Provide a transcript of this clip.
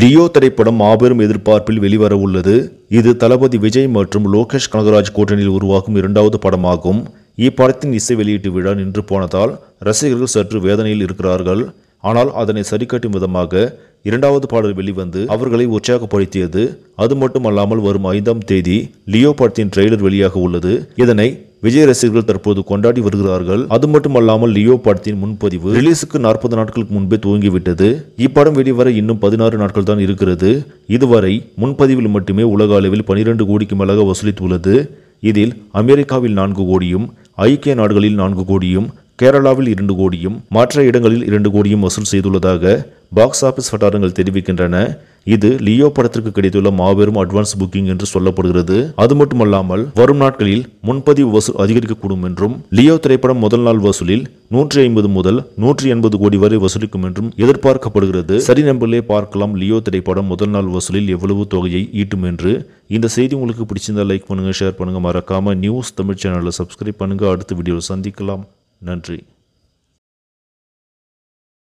Leo திரைப்படம் மாபெரும் எதிர்பார்ப்பில் வெளிவர உள்ளது இது தளபதி விஜய் மற்றும் லோகேஷ் கனகராஜ் கூட்டணியில் உருவாகும் இரண்டாவது படமாகும் இப்படத்தின் இசை வெளியீட்டு விழா நின்று போனதால் ரசிகர்கள் சற்று வேதனையில் இருக்கிறார்கள் ஆனால் அதனை சரிக்கட்டும் விதமாக இரண்டாவது பாடல் வெளிவந்து அவர்களை உற்சாகப்படுத்தியது அது மட்டுமல்லாமல் வரும் ஐந்தாம் தேதி லியோ படத்தின் ட்ரெய்லர் வெளியாக உள்ளது இதனை விஜய் ரசிகர்கள் தற்போது கொண்டாடி வருகிறார்கள் அது மட்டுமல்லாமல் லியோ படத்தின் முன்பதிவு ரிலீஸுக்கு நாற்பது நாட்களுக்கு முன்பே துவங்கிவிட்டது இப்படம் வெளிவர இன்னும் பதினாறு நாட்கள் தான் இருக்கிறது இதுவரை முன்பதிவில் மட்டுமே உலக அளவில் பனிரெண்டு கோடிக்கு மேலாக வசூலித்துள்ளது இதில் அமெரிக்காவில் நான்கு கோடியும் ஐக்கிய நாடுகளில் நான்கு கோடியும் கேரளாவில் இரண்டு கோடியும் மற்ற இடங்களில் இரண்டு கோடியும் வசூல் செய்துள்ளதாக பாக்ஸ் ஆஃபீஸ் வட்டாரங்கள் தெரிவிக்கின்றன இது லியோ படத்திற்கு கிடைத்துள்ள மாபெரும் அட்வான்ஸ் புக்கிங் என்று சொல்லப்படுகிறது அது மட்டுமல்லாமல் வரும் நாட்களில் முன்பதிவு வசூல் அதிகரிக்கக்கூடும் என்றும் லியோ திரைப்படம் முதல் நாள் வசூலில் நூற்றி ஐம்பது முதல் நூற்றி எண்பது கோடி வரை வசூலிக்கும் என்றும் எதிர்பார்க்கப்படுகிறது சரி நம்பர்களே பார்க்கலாம் லியோ திரைப்படம் முதல் நாள் வசூலில் எவ்வளவு தொகையை ஈட்டும் என்று இந்த செய்தி உங்களுக்கு பிடிச்சிருந்தால் லைக் பண்ணுங்க ஷேர் பண்ணுங்க மறக்காம நியூஸ் தமிழ் சேனலில் சப்ஸ்கிரைப் பண்ணுங்க அடுத்த வீடியோவில் சந்திக்கலாம் நன்றி